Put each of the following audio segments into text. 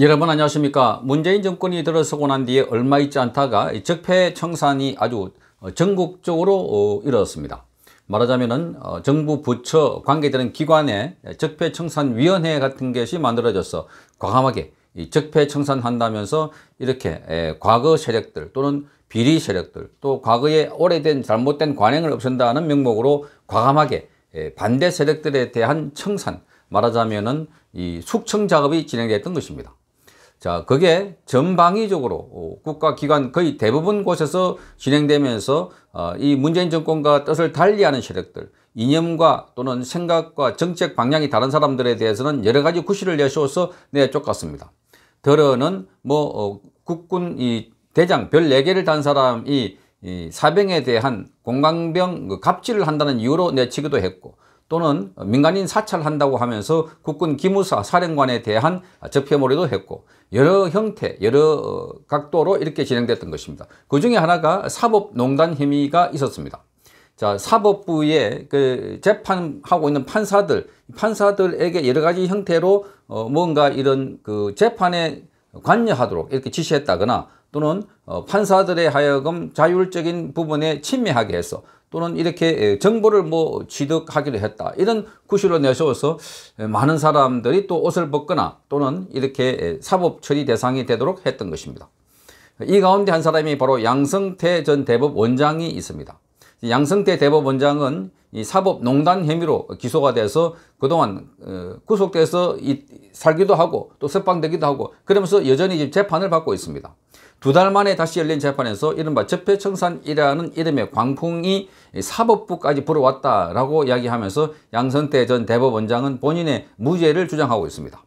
여러분 안녕하십니까 문재인 정권이 들어서고 난 뒤에 얼마 있지 않다가 적폐 청산이 아주 어, 전국적으로 어, 이뤘습니다 말하자면 은 어, 정부 부처 관계되는 기관에 적폐청산위원회 같은 것이 만들어져서 과감하게 적폐청산한다면서 이렇게 과거 세력들 또는 비리 세력들 또 과거에 오래된 잘못된 관행을 없앤다는 명목으로 과감하게 반대 세력들에 대한 청산 말하자면은 이 숙청 작업이 진행됐던 것입니다. 자, 그게 전방위적으로 어, 국가기관 거의 대부분 곳에서 진행되면서 어, 이 문재인 정권과 뜻을 달리하는 세력들, 이념과 또는 생각과 정책 방향이 다른 사람들에 대해서는 여러 가지 구실을 내세워서 내쫓았습니다. 더러는 뭐 어, 국군 이 대장 별 4개를 단 사람이 사병에 대한 공강병 그 갑질을 한다는 이유로 내치기도 했고 또는 민간인 사찰한다고 하면서 국군 기무사 사령관에 대한 적폐몰이도 했고 여러 형태 여러 어, 각도로 이렇게 진행됐던 것입니다. 그 중에 하나가 사법농단 혐의가 있었습니다. 자 사법부의 그 재판하고 있는 판사들 판사들에게 여러 가지 형태로 어, 뭔가 이런 그 재판에 관여하도록 이렇게 지시했다거나 또는 어, 판사들의 하여금 자율적인 부분에 침해하게 해서 또는 이렇게 정보를 뭐 취득하기로 했다 이런 구실을 내세워서 많은 사람들이 또 옷을 벗거나 또는 이렇게 사법 처리 대상이 되도록 했던 것입니다. 이 가운데 한 사람이 바로 양성태 전 대법원장이 있습니다. 양성태 대법원장은 이 사법농단 혐의로 기소가 돼서 그동안 어, 구속돼서 살기도 하고 또 석방되기도 하고 그러면서 여전히 지금 재판을 받고 있습니다. 두 달 만에 다시 열린 재판에서 이른바 적폐청산이라는 이름의 광풍이 사법부까지 불어왔다라고 이야기하면서 양선태 전 대법원장은 본인의 무죄를 주장하고 있습니다.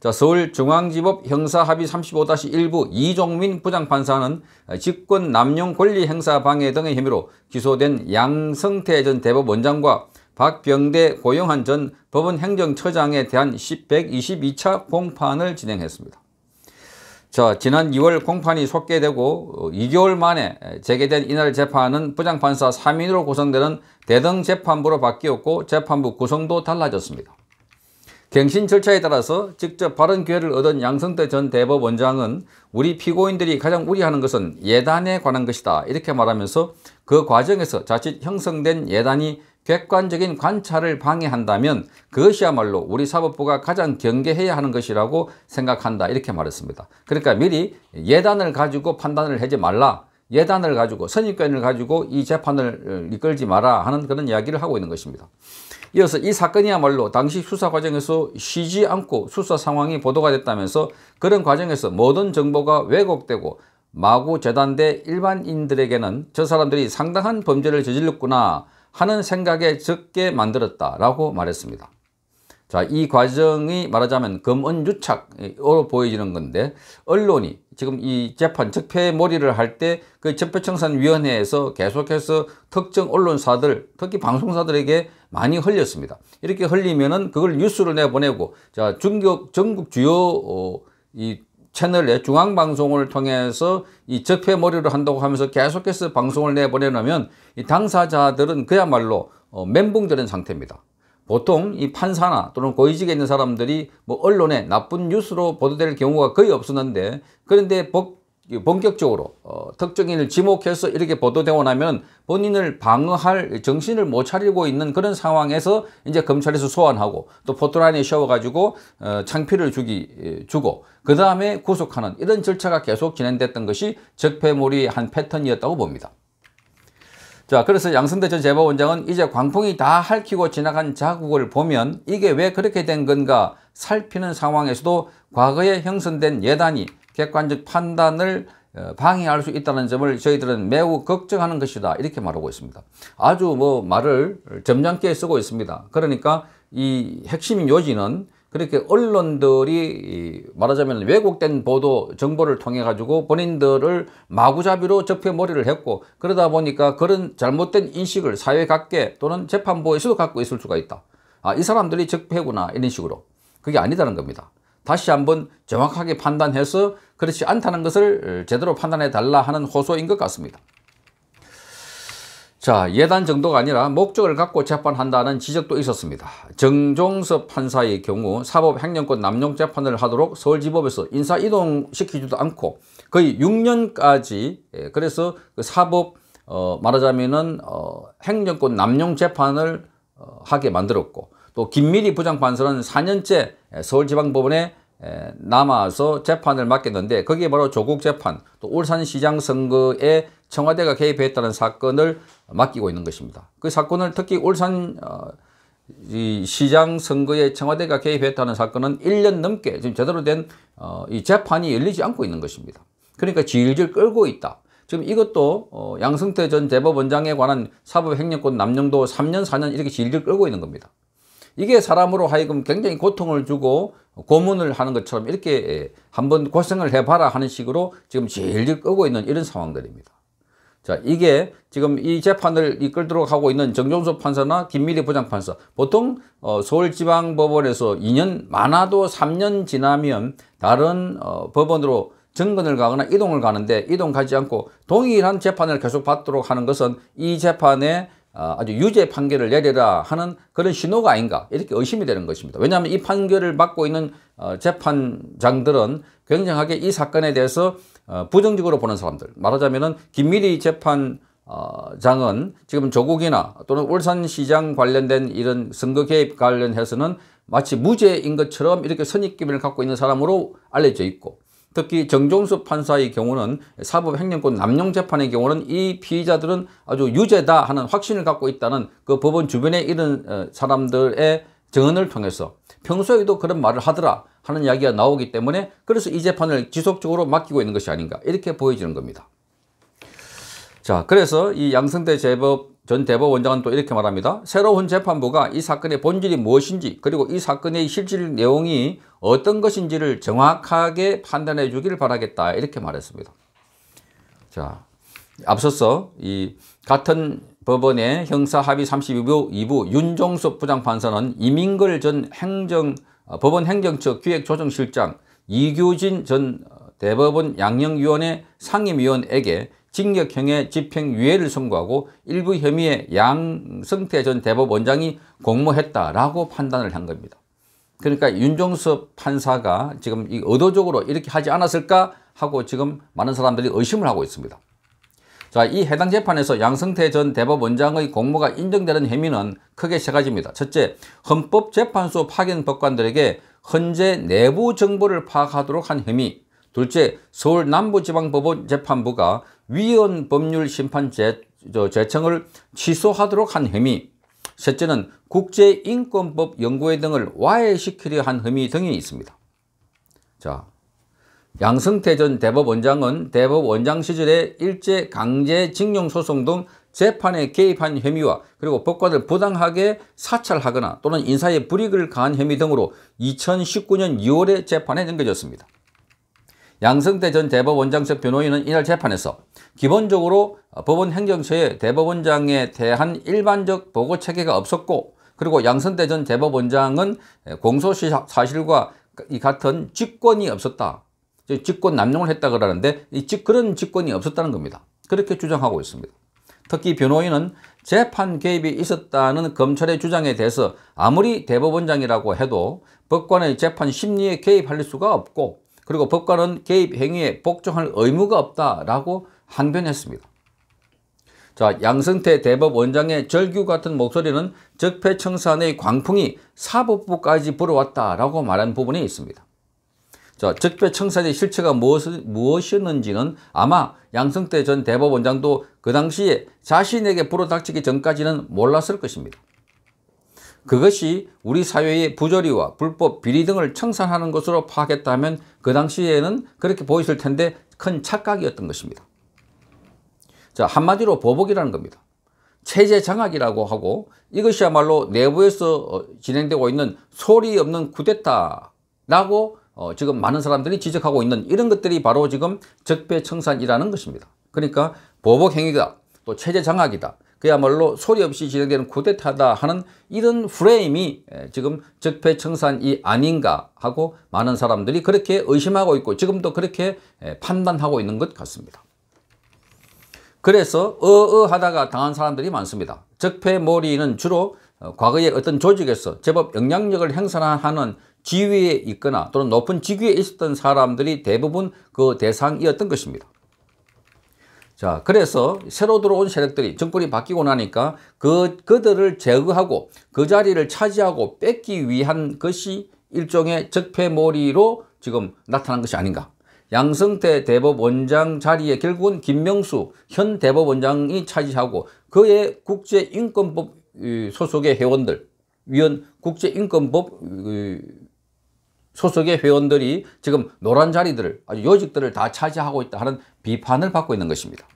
자, 서울중앙지법 형사합의 35-1부 이종민 부장판사는 직권 남용 권리 행사 방해 등의 혐의로 기소된 양성태 전 대법원장과 박병대 고영한 전 법원 행정처장에 대한 122차 공판을 진행했습니다. 자, 지난 2월 공판이 속개되고 2개월 만에 재개된 이날 재판은 부장판사 3인으로 구성되는 대등재판부로 바뀌었고 재판부 구성도 달라졌습니다. 갱신 절차에 따라서 직접 바른 기회를 얻은 양성태 전 대법원장은 우리 피고인들이 가장 우려하는 것은 예단에 관한 것이다 이렇게 말하면서 그 과정에서 자칫 형성된 예단이 객관적인 관찰을 방해한다면 그것이야말로 우리 사법부가 가장 경계해야 하는 것이라고 생각한다 이렇게 말했습니다. 그러니까 미리 예단을 가지고 판단을 하지 말라 예단을 가지고 선입견을 가지고 이 재판을 이끌지 마라 하는 그런 이야기를 하고 있는 것입니다. 이어서 이 사건이야말로 당시 수사 과정에서 쉬지 않고 수사 상황이 보도가 됐다면서 그런 과정에서 모든 정보가 왜곡되고 마구 재단대 일반인들에게는 저 사람들이 상당한 범죄를 저질렀구나 하는 생각에 적게 만들었다라고 말했습니다. 자, 이 과정이 말하자면 금언유착으로 보여지는 건데 언론이 지금 이 재판 적폐 의 몰이를 할 때 그 적폐청산위원회에서 계속해서 특정 언론사들, 특히 방송사들에게 많이 흘렸습니다. 이렇게 흘리면은 그걸 뉴스를 내보내고 자, 중국, 전국 주요 어, 이 채널에 중앙방송을 통해서 이적폐머리를 한다고 하면서 계속해서 방송을 내보내려면 이 당사자들은 그야말로 어, 멘붕되는 상태입니다. 보통 이 판사나 또는 고위직에 있는 사람들이 뭐 언론에 나쁜 뉴스로 보도될 경우가 거의 없었는데 그런데 법, 본격적으로 어, 특정인을 지목해서 이렇게 보도되고 나면 본인을 방어할 정신을 못 차리고 있는 그런 상황에서 이제 검찰에서 소환하고 또 포토라인에 씌워가지고 어, 창피를 주기 예, 주고 그 다음에 구속하는 이런 절차가 계속 진행됐던 것이 적폐몰이한 패턴이었다고 봅니다. 자 그래서 양승대 전 재보원장은 이제 광풍이 다 핥히고 지나간 자국을 보면 이게 왜 그렇게 된 건가 살피는 상황에서도 과거에 형성된 예단이 객관적 판단을 어, 방해할 수 있다는 점을 저희들은 매우 걱정하는 것이다 이렇게 말하고 있습니다 아주 뭐 말을 점잖게 쓰고 있습니다 그러니까 이 핵심 요지는 그렇게 언론들이 말하자면 왜곡된 보도 정보를 통해 가지고 본인들을 마구잡이로 접해머리를 했고 그러다 보니까 그런 잘못된 인식을 사회 각계 또는 재판부에서도 갖고 있을 수가 있다. 아, 이 사람들이 적폐구나 이런 식으로. 그게 아니다는 겁니다. 다시 한번 정확하게 판단해서 그렇지 않다는 것을 제대로 판단해 달라 하는 호소인 것 같습니다. 자, 예단 정도가 아니라 목적을 갖고 재판한다는 지적도 있었습니다. 정종섭 판사의 경우 사법횡령권 남용 재판을 하도록 서울지법에서 인사이동시키지도 않고 거의 6년까지 예, 그래서 그 사법 어, 말하자면은 어, 행정권 남용 재판을 어, 하게 만들었고 또 김미리 부장판사는 4년째 예, 서울지방법원에 남아서 재판을 맡겼는데 그게 바로 조국 재판, 또 울산시장 선거에 청와대가 개입했다는 사건을 맡기고 있는 것입니다. 그 사건을 특히 울산 어, 시장 선거에 청와대가 개입했다는 사건은 1년 넘게 지금 제대로 된 어, 재판이 열리지 않고 있는 것입니다. 그러니까 질질 끌고 있다. 지금 이것도 어, 양승태 전 대법원장에 관한 사법행령권 남용도 3년 4년 이렇게 질질 끌고 있는 겁니다. 이게 사람으로 하여금 굉장히 고통을 주고 고문을 하는 것처럼 이렇게 예, 한번 고생을 해봐라 하는 식으로 지금 질질 끄고 있는 이런 상황들입니다. 자, 이게 지금 이 재판을 이끌도록 하고 있는 정종수 판사나 김미리 부장판사 보통 어, 서울지방법원에서 2년 많아도 3년 지나면 다른 어, 법원으로 증근을 가거나 이동을 가는데 이동 가지 않고 동일한 재판을 계속 받도록 하는 것은 이 재판의 아, 아주 유죄 판결을 내리라 하는 그런 신호가 아닌가 이렇게 의심이 되는 것입니다. 왜냐하면 이 판결을 받고 있는 어, 재판장들은 굉장하게 이 사건에 대해서 어, 부정적으로 보는 사람들 말하자면 은 김미리 재판 어, 장은 지금 조국이나 또는 울산시장 관련된 이런 선거 개입 관련해서는 마치 무죄인 것처럼 이렇게 선입기분을 갖고 있는 사람으로 알려져 있고 특히 정종섭 판사의 경우는 사법 횡령권 남용 재판의 경우는 이 피의자들은 아주 유죄다 하는 확신을 갖고 있다는 그 법원 주변에 이런 어, 사람들의 증언을 통해서 평소에도 그런 말을 하더라 하는 이야기가 나오기 때문에 그래서 이 재판을 지속적으로 맡기고 있는 것이 아닌가 이렇게 보여지는 겁니다. 자 그래서 이 양승대 재법 전 대법원장은 또 이렇게 말합니다. 새로운 재판부가 이 사건의 본질이 무엇인지 그리고 이 사건의 실질 내용이 어떤 것인지를 정확하게 판단해 주길 바라겠다 이렇게 말했습니다. 자, 앞서서 이 같은 법원의 형사합의 32부 2부 윤종섭 부장판사는 이민걸 전 행정 어, 법원 행정처 기획조정실장 이규진 전 대법원 양형위원회 상임위원에게 징역형의 집행유예를 선고하고 일부 혐의에 양승태 전 대법원장이 공모했다라고 판단을 한 겁니다. 그러니까 윤종섭 판사가 지금 의도적으로 이렇게 하지 않았을까 하고 지금 많은 사람들이 의심을 하고 있습니다. 자, 이 해당 재판에서 양승태 전 대법원장의 공모가 인정되는 혐의는 크게 세 가지입니다. 첫째, 헌법재판소 파견 법관들에게 헌재 내부 정보를 파악하도록 한 혐의. 둘째, 서울 남부지방법원 재판부가 위헌 법률 심판 제, 저, 제 청을 취소하도록 한 혐의 셋째는 국제인권법 연구회 등을 와해시키려 한 혐의 등이 있습니다. 자, 양승태 전 대법원장은 대법원장 시절에 일제 강제 징용 소송 등 재판에 개입한 혐의와 그리고 법관을 부당하게 사찰하거나 또는 인사에 불이익을 가한 혐의 등으로 2019년 2월에 재판에 넘겨졌습니다. 양승태 전 대법원장측 변호인은 이날 재판에서 기본적으로 법원 행정처에 대법원장에 대한 일반적 보고 체계가 없었고 그리고 양승태 전 대법원장은 공소사실과 같은 직권이 없었다. 직권 남용을 했다 그러는데 그런 직권이 없었다는 겁니다. 그렇게 주장하고 있습니다. 특히 변호인은 재판 개입이 있었다는 검찰의 주장에 대해서 아무리 대법원장이라고 해도 법관의 재판 심리에 개입할 수가 없고 그리고 법관은 개입 행위에 복종할 의무가 없다라고 항변했습니다. 자, 양승태 대법원장의 절규 같은 목소리는 적폐청산의 광풍이 사법부까지 불어왔다라고 말한 부분이 있습니다. 자, 적폐청산의 실체가 무엇, 무엇이었는지는 아마 양승태 전 대법원장도 그 당시에 자신에게 불어닥치기 전까지는 몰랐을 것입니다. 그것이 우리 사회의 부조리와 불법 비리 등을 청산하는 것으로 파악했다면 그 당시에는 그렇게 보였을 텐데 큰 착각이었던 것입니다. 자 한마디로 보복이라는 겁니다. 체제 장악이라고 하고 이것이야말로 내부에서 어, 진행되고 있는 소리 없는 쿠데타라고 어, 지금 많은 사람들이 지적하고 있는 이런 것들이 바로 지금 적폐청산이라는 것입니다. 그러니까 보복 행위가 또 체제 장악이다. 그야말로 소리 없이 진행되는 쿠데타다 하는 이런 프레임이 지금 적폐청산이 아닌가 하고 많은 사람들이 그렇게 의심하고 있고 지금도 그렇게 판단하고 있는 것 같습니다. 그래서 어어 하다가 당한 사람들이 많습니다. 적폐몰이는 주로 어, 과거에 어떤 조직에서 제법 영향력을 행사하는 지위에 있거나 또는 높은 직위에 있었던 사람들이 대부분 그 대상이었던 것입니다. 자, 그래서 새로 들어온 세력들이 정권이 바뀌고 나니까 그, 그들을 제거하고 그 자리를 차지하고 뺏기 위한 것이 일종의 적폐몰이로 지금 나타난 것이 아닌가. 양승태 대법원장 자리에 결국은 김명수 현 대법원장이 차지하고 그의 국제인권법 소속의 회원들, 위원 국제인권법 소속의 회원들이 지금 노란 자리들을 아주 요직들을 다 차지하고 있다 하는 비판을 받고 있는 것입니다.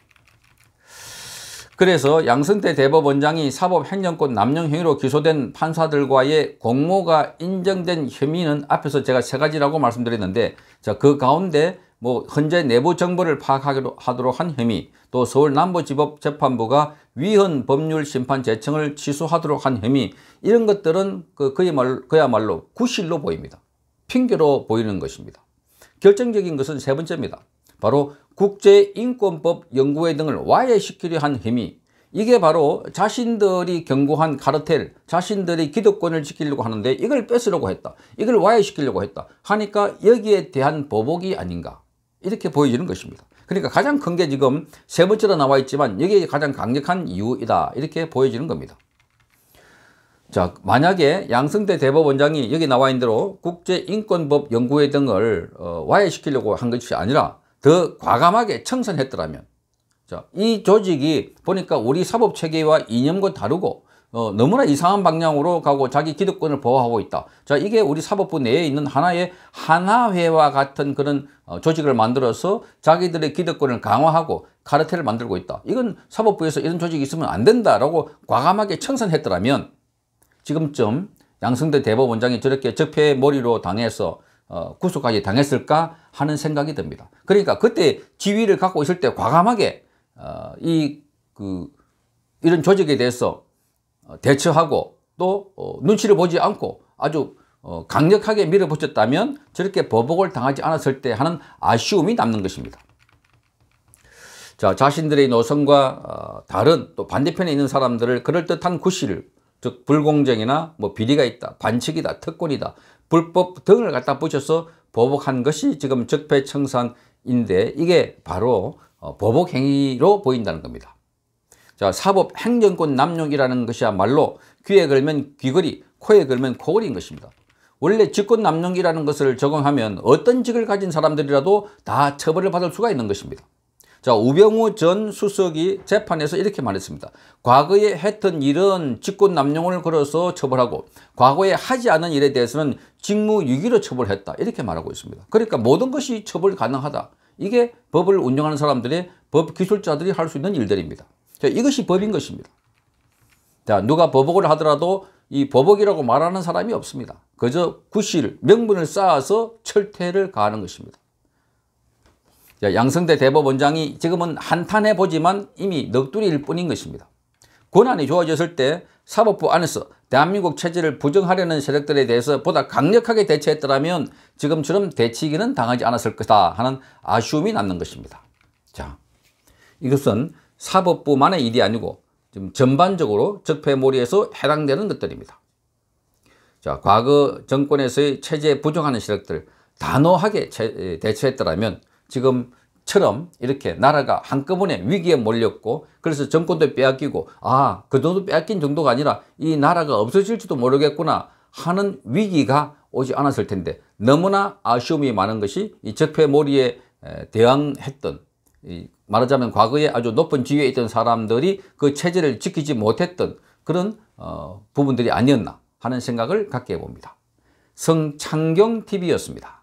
그래서 양승태 대법원장이 사법행정권 남용행위로 기소된 판사들과의 공모가 인정된 혐의는 앞에서 제가 세 가지라고 말씀드렸는데 자그 가운데 뭐 현재 내부 정보를 파악하도록 한 혐의 또 서울 남부지법 재판부가 위헌 법률 심판 제청을 취소하도록 한 혐의 이런 것들은 그 그야말로 구실로 보입니다. 핑계로 보이는 것입니다. 결정적인 것은 세 번째입니다. 바로 국제인권법 연구회 등을 와해시키려 한 힘이 이게 바로 자신들이 경고한 카르텔, 자신들이 기득권을 지키려고 하는데 이걸 뺏으려고 했다. 이걸 와해시키려고 했다. 하니까 여기에 대한 보복이 아닌가. 이렇게 보여지는 것입니다. 그러니까 가장 큰 게 지금 세 번째로 나와 있지만 여기에 가장 강력한 이유이다. 이렇게 보여지는 겁니다. 자 만약에 양승태 대법원장이 여기 나와 있는 대로 국제인권법 연구회 등을 어, 와해시키려고 한 것이 아니라 더 과감하게 청산했더라면 자, 이 조직이 보니까 우리 사법체계와 이념과 다르고 어, 너무나 이상한 방향으로 가고 자기 기득권을 보호하고 있다. 자, 이게 우리 사법부 내에 있는 하나의 하나회와 같은 그런 어, 조직을 만들어서 자기들의 기득권을 강화하고 카르텔을 만들고 있다. 이건 사법부에서 이런 조직이 있으면 안 된다라고 과감하게 청산했더라면 지금쯤 양승대 대법원장이 저렇게 적폐 머리로 당해서 어, 구속까지 당했을까 하는 생각이 듭니다. 그러니까 그때 지위를 갖고 있을 때 과감하게 어, 이그 이런 조직에 대해서 어, 대처하고 또 어, 눈치를 보지 않고 아주 어, 강력하게 밀어붙였다면 저렇게 보복을 당하지 않았을 때 하는 아쉬움이 남는 것입니다. 자, 자신들의 노선과 어, 다른 또 반대편에 있는 사람들을 그럴듯한 구실을 즉 불공정이나 뭐 비리가 있다, 반칙이다, 특권이다, 불법 등을 갖다 붙여서 보복한 것이 지금 적폐청산인데 이게 바로 어, 보복행위로 보인다는 겁니다. 자, 사법 행정권 남용이라는 것이야말로 귀에 걸면 귀걸이, 코에 걸면 코걸이인 것입니다. 원래 직권 남용이라는 것을 적용하면 어떤 직을 가진 사람들이라도 다 처벌을 받을 수가 있는 것입니다. 자 우병우 전 수석이 재판에서 이렇게 말했습니다. 과거에 했던 일은 직권 남용을 걸어서 처벌하고 과거에 하지 않은 일에 대해서는 직무유기로 처벌했다 이렇게 말하고 있습니다. 그러니까 모든 것이 처벌 가능하다. 이게 법을 운영하는 사람들의 법 기술자들이 할 수 있는 일들입니다. 자, 이것이 법인 것입니다. 자, 누가 보복을 하더라도 이 보복이라고 말하는 사람이 없습니다. 그저 구실, 명분을 쌓아서 철퇴를 가하는 것입니다. 양성대 대법원장이 지금은 한탄해 보지만 이미 넋두리일 뿐인 것입니다. 권한이 좋아졌을 때 사법부 안에서 대한민국 체제를 부정하려는 세력들에 대해서 보다 강력하게 대처했더라면 지금처럼 대치기는 당하지 않았을 것이다 하는 아쉬움이 남는 것입니다. 자, 이것은 사법부만의 일이 아니고 지금 전반적으로 적폐몰이에서 해당되는 것들입니다. 자, 과거 정권에서의 체제에 부정하는 세력들 단호하게 대처했더라면 지금처럼 이렇게 나라가 한꺼번에 위기에 몰렸고 그래서 정권도 빼앗기고 아 그돈도 빼앗긴 정도가 아니라 이 나라가 없어질지도 모르겠구나 하는 위기가 오지 않았을 텐데 너무나 아쉬움이 많은 것이 이 적폐몰이에 대항했던 말하자면 과거에 아주 높은 지위에 있던 사람들이 그 체제를 지키지 못했던 그런 어, 부분들이 아니었나 하는 생각을 갖게 해 봅니다. 성창경TV였습니다.